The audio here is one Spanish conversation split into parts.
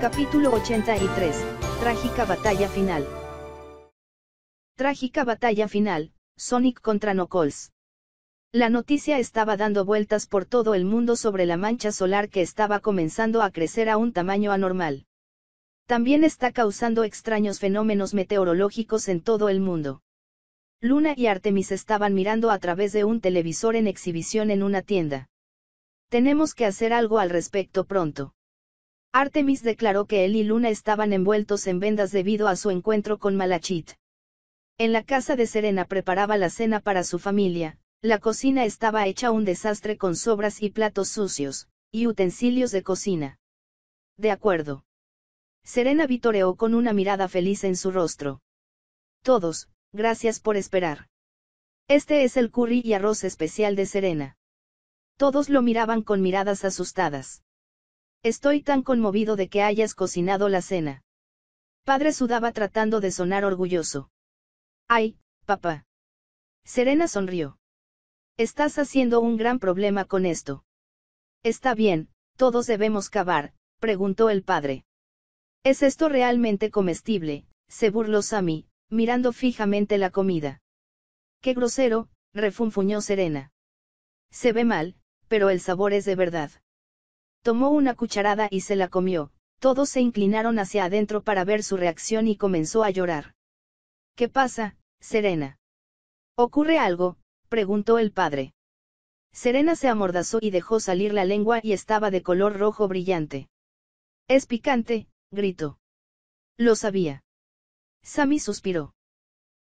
Capítulo 83. Trágica batalla final. Trágica batalla final, Sonic contra Knuckles. La noticia estaba dando vueltas por todo el mundo sobre la mancha solar que estaba comenzando a crecer a un tamaño anormal. También está causando extraños fenómenos meteorológicos en todo el mundo. Luna y Artemis estaban mirando a través de un televisor en exhibición en una tienda. Tenemos que hacer algo al respecto pronto. Artemis declaró que él y Luna estaban envueltos en vendas debido a su encuentro con Malachit. En la casa de Serena preparaba la cena para su familia, la cocina estaba hecha un desastre con sobras y platos sucios, y utensilios de cocina. De acuerdo. Serena vitoreó con una mirada feliz en su rostro. Todos, gracias por esperar. Este es el curry y arroz especial de Serena. Todos lo miraban con miradas asustadas. Estoy tan conmovido de que hayas cocinado la cena. Padre sudaba tratando de sonar orgulloso. Ay, papá. Serena sonrió. Estás haciendo un gran problema con esto. Está bien, todos debemos cavar, preguntó el padre. ¿Es esto realmente comestible? se burló Sammy, mirando fijamente la comida. Qué grosero, refunfuñó Serena. Se ve mal, pero el sabor es de verdad. Tomó una cucharada y se la comió, todos se inclinaron hacia adentro para ver su reacción y comenzó a llorar. ¿Qué pasa, Serena? ¿Ocurre algo? preguntó el padre. Serena se amordazó y dejó salir la lengua y estaba de color rojo brillante. Es picante, gritó. Lo sabía. Sami suspiró.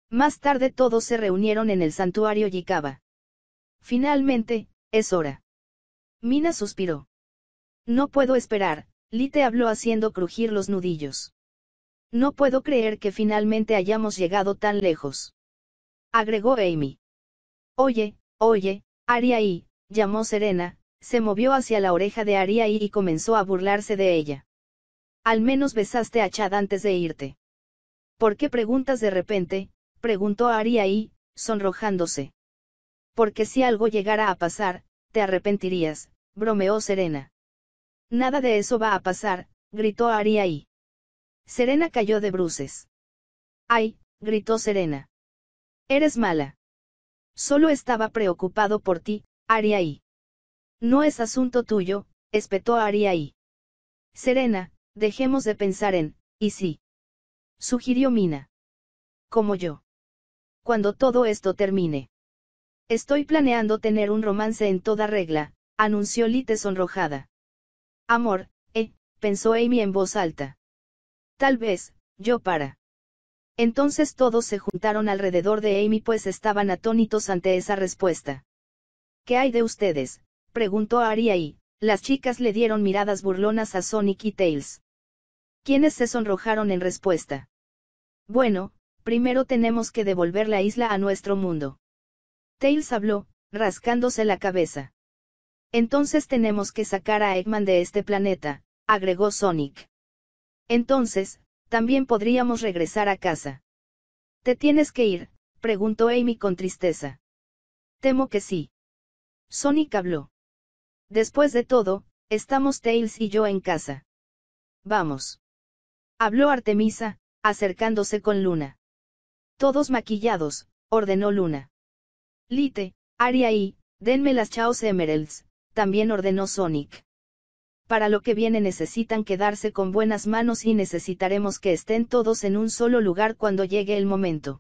Más tarde todos se reunieron en el santuario Yikaba. Finalmente, es hora. Mina suspiró. No puedo esperar, Lite habló haciendo crujir los nudillos. No puedo creer que finalmente hayamos llegado tan lejos. Agregó Amy. Oye, oye, Ariaí, llamó Serena, se movió hacia la oreja de Ariaí y comenzó a burlarse de ella. Al menos besaste a Chad antes de irte. ¿Por qué preguntas de repente? preguntó Ariaí, sonrojándose. Porque si algo llegara a pasar, te arrepentirías, bromeó Serena. Nada de eso va a pasar, gritó Ari Serena cayó de bruces. Ay, gritó Serena. Eres mala. Solo estaba preocupado por ti, Ariai. No es asunto tuyo, espetó Ariai. Serena, dejemos de pensar en, y sí. Sugirió Mina. Como yo. Cuando todo esto termine. Estoy planeando tener un romance en toda regla, anunció Lite sonrojada. Amor, eh, pensó Amy en voz alta. Tal vez, yo para. Entonces todos se juntaron alrededor de Amy pues estaban atónitos ante esa respuesta. ¿Qué hay de ustedes? preguntó Aria y, las chicas le dieron miradas burlonas a Sonic y Tails. Quienes se sonrojaron en respuesta. Bueno, primero tenemos que devolver la isla a nuestro mundo. Tails habló, rascándose la cabeza. Entonces tenemos que sacar a Eggman de este planeta, agregó Sonic. Entonces, también podríamos regresar a casa. ¿Te tienes que ir? preguntó Amy con tristeza. Temo que sí. Sonic habló. Después de todo, estamos Tails y yo en casa. Vamos. Habló Artemisa, acercándose con Luna. Todos maquillados, ordenó Luna. Lite, Aria y, denme las Chaos Emeralds, también ordenó Sonic. Para lo que viene necesitan quedarse con buenas manos y necesitaremos que estén todos en un solo lugar cuando llegue el momento.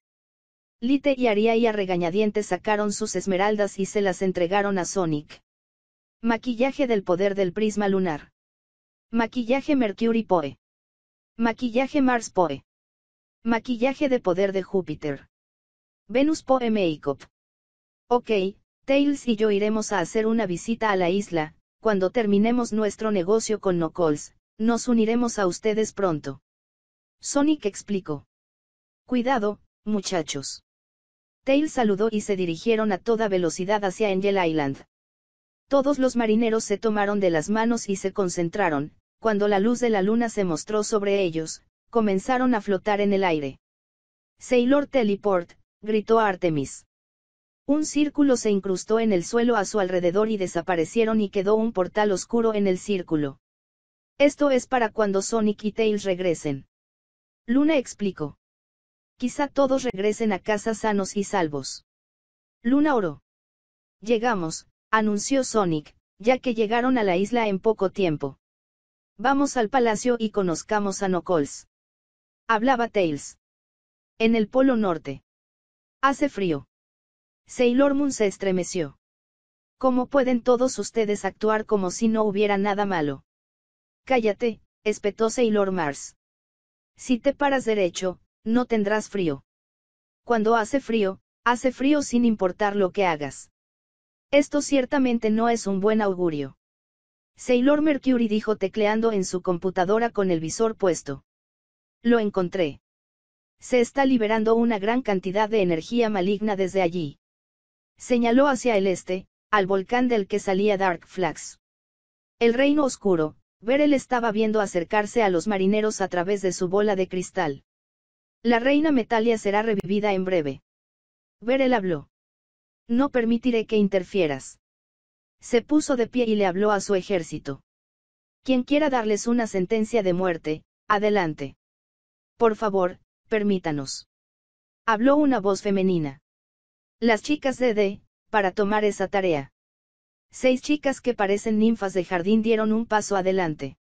Lite y Aria y a regañadientes sacaron sus esmeraldas y se las entregaron a Sonic. Maquillaje del poder del prisma lunar. Maquillaje Mercury Poe. Maquillaje Mars Poe. Maquillaje de poder de Júpiter. Venus Poe Makeup. Ok, Tails y yo iremos a hacer una visita a la isla, cuando terminemos nuestro negocio con Knuckles, nos uniremos a ustedes pronto. Sonic explicó. Cuidado, muchachos. Tails saludó y se dirigieron a toda velocidad hacia Angel Island. Todos los marineros se tomaron de las manos y se concentraron, cuando la luz de la luna se mostró sobre ellos, comenzaron a flotar en el aire. Sailor Teleport, gritó Artemis. Un círculo se incrustó en el suelo a su alrededor y desaparecieron y quedó un portal oscuro en el círculo. Esto es para cuando Sonic y Tails regresen. Luna explicó. Quizá todos regresen a casa sanos y salvos. Luna oró. Llegamos, anunció Sonic, ya que llegaron a la isla en poco tiempo. Vamos al palacio y conozcamos a Knuckles. Hablaba Tails. En el Polo Norte. Hace frío. Sailor Moon se estremeció. ¿Cómo pueden todos ustedes actuar como si no hubiera nada malo? Cállate, espetó Sailor Mars. Si te paras derecho, no tendrás frío. Cuando hace frío, hace frío sin importar lo que hagas. Esto ciertamente no es un buen augurio. Sailor Mercury dijo tecleando en su computadora con el visor puesto. Lo encontré. Se está liberando una gran cantidad de energía maligna desde allí. Señaló hacia el este, al volcán del que salía Dark Flags. El reino oscuro, Verel estaba viendo acercarse a los marineros a través de su bola de cristal. La reina Metalia será revivida en breve. Verel habló. No permitiré que interfieras. Se puso de pie y le habló a su ejército. Quien quiera darles una sentencia de muerte, adelante. Por favor, permítanos. Habló una voz femenina. Las chicas de D, para tomar esa tarea. Seis chicas que parecen ninfas de jardín dieron un paso adelante.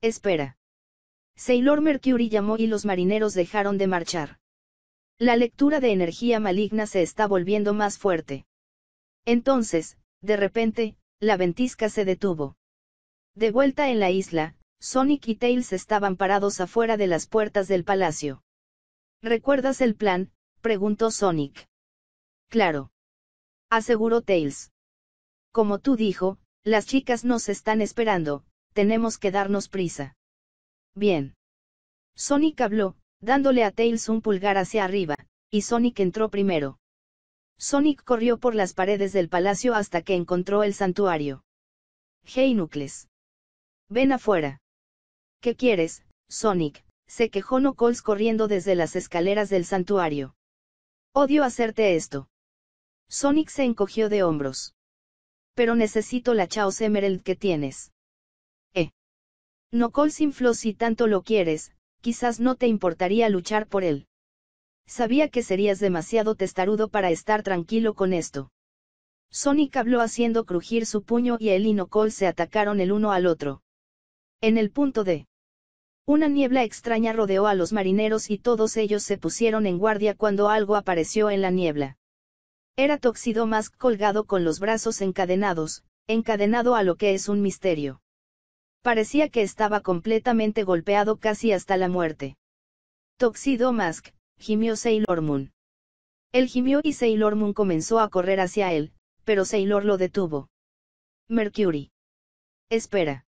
Espera. Sailor Mercury llamó y los marineros dejaron de marchar. La lectura de energía maligna se está volviendo más fuerte. Entonces, de repente, la ventisca se detuvo. De vuelta en la isla, Sonic y Tails estaban parados afuera de las puertas del palacio. ¿Recuerdas el plan? preguntó Sonic. Claro. Aseguró Tails. Como tú dijo, las chicas nos están esperando, tenemos que darnos prisa. Bien. Sonic habló, dándole a Tails un pulgar hacia arriba, y Sonic entró primero. Sonic corrió por las paredes del palacio hasta que encontró el santuario. Hey Nucles. Ven afuera. ¿Qué quieres, Sonic? se quejó Knuckles corriendo desde las escaleras del santuario. Odio hacerte esto. Sonic se encogió de hombros. Pero necesito la Chaos Emerald que tienes. Eh. No infló si tanto lo quieres, quizás no te importaría luchar por él. Sabía que serías demasiado testarudo para estar tranquilo con esto. Sonic habló haciendo crujir su puño y él y Nocol se atacaron el uno al otro. En el punto de Una niebla extraña rodeó a los marineros y todos ellos se pusieron en guardia cuando algo apareció en la niebla. Era Tóxido Mask colgado con los brazos encadenados, encadenado a lo que es un misterio. Parecía que estaba completamente golpeado casi hasta la muerte. Toxido Mask, gimió Sailor Moon. Él gimió y Sailor Moon comenzó a correr hacia él, pero Sailor lo detuvo. Mercury. Espera.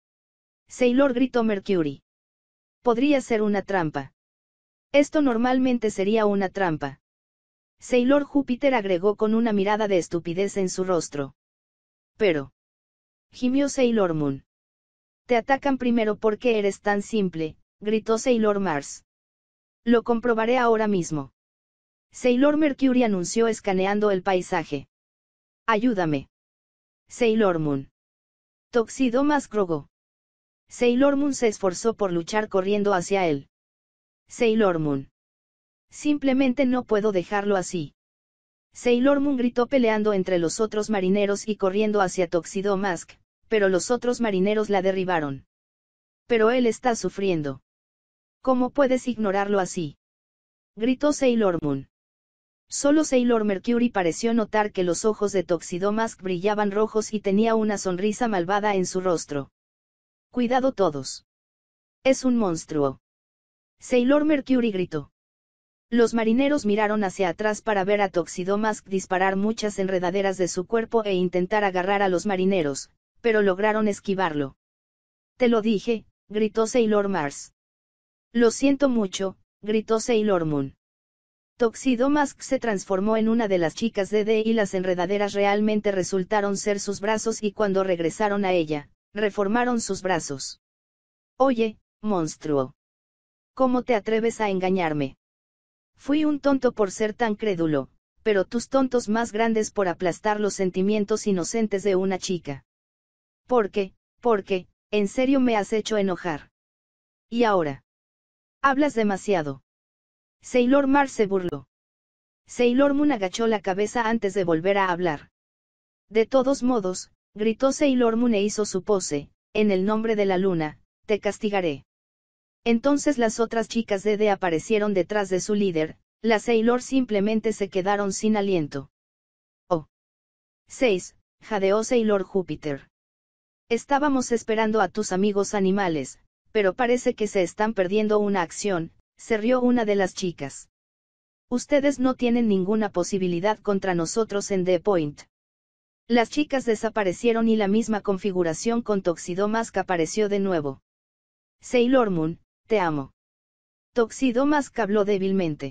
Sailor gritó Mercury. Podría ser una trampa. Esto normalmente sería una trampa. Sailor Júpiter agregó con una mirada de estupidez en su rostro. Pero. Gimió Sailor Moon. Te atacan primero porque eres tan simple, gritó Sailor Mars. Lo comprobaré ahora mismo. Sailor Mercury anunció escaneando el paisaje. Ayúdame. Sailor Moon. Toxidomas más Sailor Moon se esforzó por luchar corriendo hacia él. Sailor Moon. Simplemente no puedo dejarlo así. Sailor Moon gritó peleando entre los otros marineros y corriendo hacia Toxido pero los otros marineros la derribaron. Pero él está sufriendo. ¿Cómo puedes ignorarlo así? Gritó Sailor Moon. Solo Sailor Mercury pareció notar que los ojos de Toxidomask brillaban rojos y tenía una sonrisa malvada en su rostro. Cuidado todos. Es un monstruo. Sailor Mercury gritó. Los marineros miraron hacia atrás para ver a Toxidomask disparar muchas enredaderas de su cuerpo e intentar agarrar a los marineros, pero lograron esquivarlo. Te lo dije, gritó Sailor Mars. Lo siento mucho, gritó Sailor Moon. Toxidomask se transformó en una de las chicas de D y las enredaderas realmente resultaron ser sus brazos y cuando regresaron a ella, reformaron sus brazos. Oye, monstruo. ¿Cómo te atreves a engañarme? Fui un tonto por ser tan crédulo, pero tus tontos más grandes por aplastar los sentimientos inocentes de una chica. ¿Por por porque, en serio me has hecho enojar. Y ahora. Hablas demasiado. Sailor Mar se burló. Sailor Moon agachó la cabeza antes de volver a hablar. De todos modos, gritó Sailor Moon e hizo su pose, en el nombre de la luna, te castigaré. Entonces las otras chicas de D aparecieron detrás de su líder, las Sailor simplemente se quedaron sin aliento. Oh. 6. Jadeó Sailor Júpiter. Estábamos esperando a tus amigos animales, pero parece que se están perdiendo una acción, se rió una de las chicas. Ustedes no tienen ninguna posibilidad contra nosotros en The Point. Las chicas desaparecieron y la misma configuración con Toxidomask apareció de nuevo. Sailor Moon, te amo. Toxidomas habló débilmente.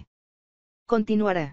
Continuará.